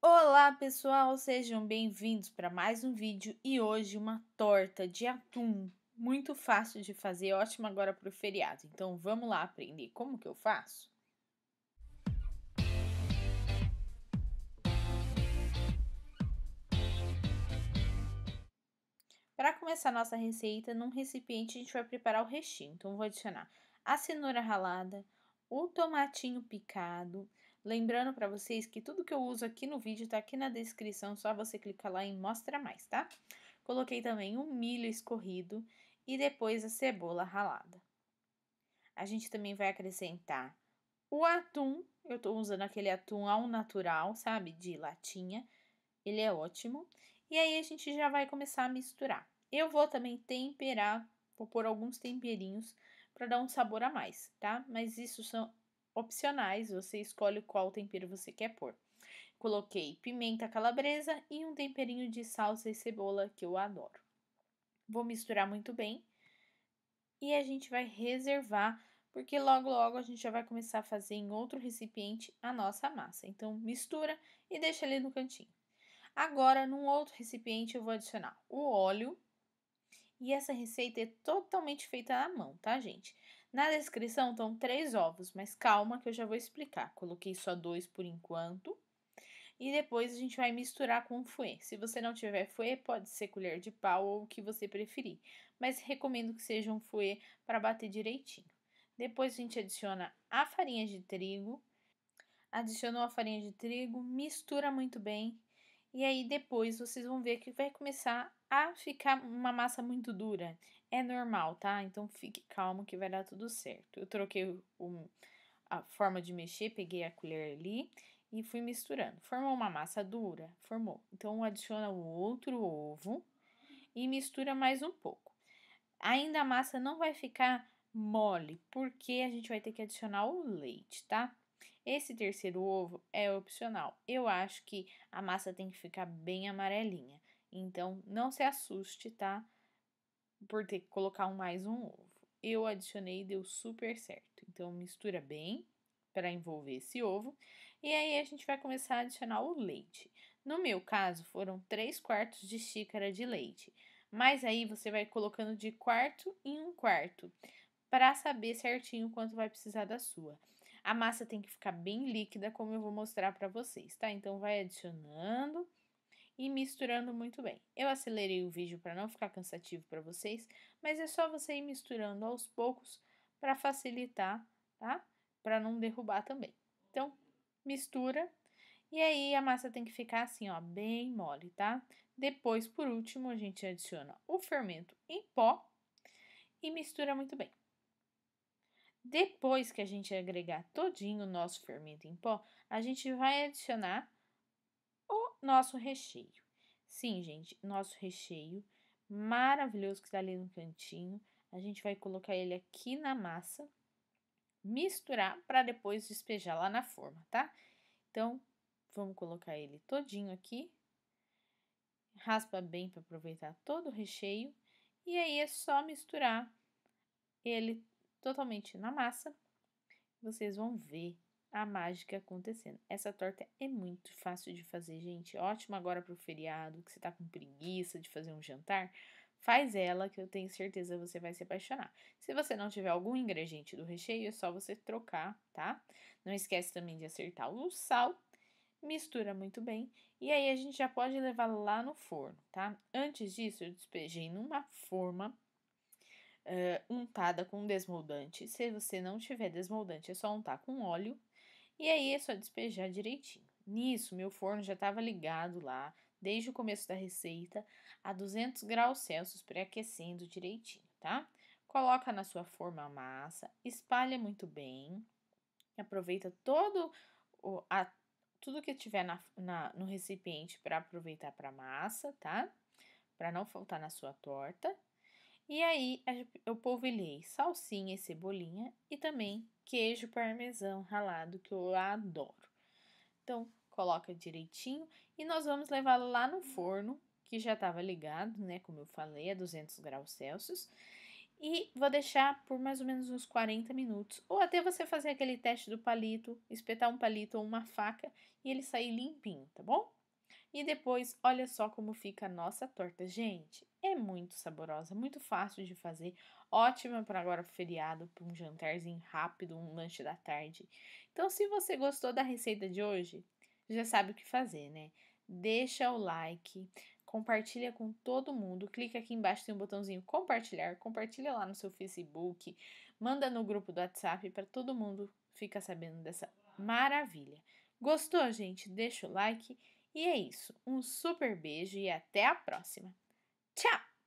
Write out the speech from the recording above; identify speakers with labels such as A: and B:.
A: Olá pessoal, sejam bem-vindos para mais um vídeo e hoje uma torta de atum, muito fácil de fazer, ótima agora para o feriado. Então vamos lá aprender como que eu faço? Para começar nossa receita, num recipiente a gente vai preparar o recheio. Então vou adicionar a cenoura ralada, o tomatinho picado, Lembrando para vocês que tudo que eu uso aqui no vídeo está aqui na descrição, só você clicar lá em mostra mais, tá? Coloquei também o milho escorrido e depois a cebola ralada. A gente também vai acrescentar o atum, eu estou usando aquele atum ao natural, sabe, de latinha, ele é ótimo. E aí a gente já vai começar a misturar. Eu vou também temperar, vou pôr alguns temperinhos para dar um sabor a mais, tá? Mas isso são, opcionais, você escolhe qual tempero você quer pôr. Coloquei pimenta calabresa e um temperinho de salsa e cebola que eu adoro. Vou misturar muito bem e a gente vai reservar, porque logo logo a gente já vai começar a fazer em outro recipiente a nossa massa. Então mistura e deixa ali no cantinho. Agora, num outro recipiente, eu vou adicionar o óleo. E essa receita é totalmente feita na mão, tá, gente? Na descrição estão três ovos, mas calma que eu já vou explicar. Coloquei só dois por enquanto. E depois a gente vai misturar com fouet. Se você não tiver fouet, pode ser colher de pau ou o que você preferir. Mas recomendo que seja um fouet para bater direitinho. Depois a gente adiciona a farinha de trigo. Adicionou a farinha de trigo, mistura muito bem e aí depois vocês vão ver que vai começar a ficar uma massa muito dura. É normal, tá? Então fique calmo que vai dar tudo certo. Eu troquei o, a forma de mexer, peguei a colher ali e fui misturando. Formou uma massa dura? Formou. Então adiciona o outro ovo e mistura mais um pouco. Ainda a massa não vai ficar mole, porque a gente vai ter que adicionar o leite, tá? Esse terceiro ovo é opcional. Eu acho que a massa tem que ficar bem amarelinha. Então, não se assuste, tá? Por ter que colocar mais um ovo. Eu adicionei e deu super certo. Então, mistura bem para envolver esse ovo. E aí, a gente vai começar a adicionar o leite. No meu caso, foram 3 quartos de xícara de leite. Mas aí, você vai colocando de quarto em um quarto para saber certinho quanto vai precisar da sua. A massa tem que ficar bem líquida, como eu vou mostrar para vocês, tá? Então, vai adicionando e misturando muito bem. Eu acelerei o vídeo para não ficar cansativo para vocês, mas é só você ir misturando aos poucos para facilitar, tá? Para não derrubar também. Então, mistura e aí a massa tem que ficar assim, ó, bem mole, tá? Depois, por último, a gente adiciona o fermento em pó e mistura muito bem. Depois que a gente agregar todinho o nosso fermento em pó, a gente vai adicionar o nosso recheio. Sim, gente, nosso recheio maravilhoso que está ali no cantinho. A gente vai colocar ele aqui na massa, misturar para depois despejar lá na forma, tá? Então, vamos colocar ele todinho aqui. Raspa bem para aproveitar todo o recheio. E aí é só misturar ele totalmente na massa. Vocês vão ver a mágica acontecendo. Essa torta é muito fácil de fazer, gente. Ótima agora para o feriado, que você está com preguiça de fazer um jantar. Faz ela que eu tenho certeza você vai se apaixonar. Se você não tiver algum ingrediente do recheio, é só você trocar, tá? Não esquece também de acertar o sal. Mistura muito bem e aí a gente já pode levar lá no forno, tá? Antes disso, eu despejei numa forma uh, untada com desmoldante. Se você não tiver desmoldante, é só untar com óleo e aí é só despejar direitinho. Nisso, meu forno já estava ligado lá desde o começo da receita a 200 graus Celsius pré-aquecendo direitinho, tá? Coloca na sua forma a massa, espalha muito bem, aproveita todo o, a, tudo que tiver na, na no recipiente para aproveitar para massa, tá? Para não faltar na sua torta. E aí eu é, polvilhei salsinha e cebolinha e também queijo parmesão ralado que eu adoro. Então, coloca direitinho e nós vamos levar lá no forno, que já estava ligado, né, como eu falei, a 200 graus Celsius. E vou deixar por mais ou menos uns 40 minutos, ou até você fazer aquele teste do palito, espetar um palito ou uma faca e ele sair limpinho, tá bom? E depois, olha só como fica a nossa torta. Gente, é muito saborosa, muito fácil de fazer, ótima para agora feriado, para um jantarzinho rápido, um lanche da tarde. Então, se você gostou da receita de hoje, já sabe o que fazer, né? Deixa o like, compartilha com todo mundo, clica aqui embaixo tem um botãozinho compartilhar, compartilha lá no seu Facebook, manda no grupo do WhatsApp para todo mundo ficar sabendo dessa maravilha. Gostou, gente? Deixa o like e é isso. Um super beijo e até a próxima. Tchau!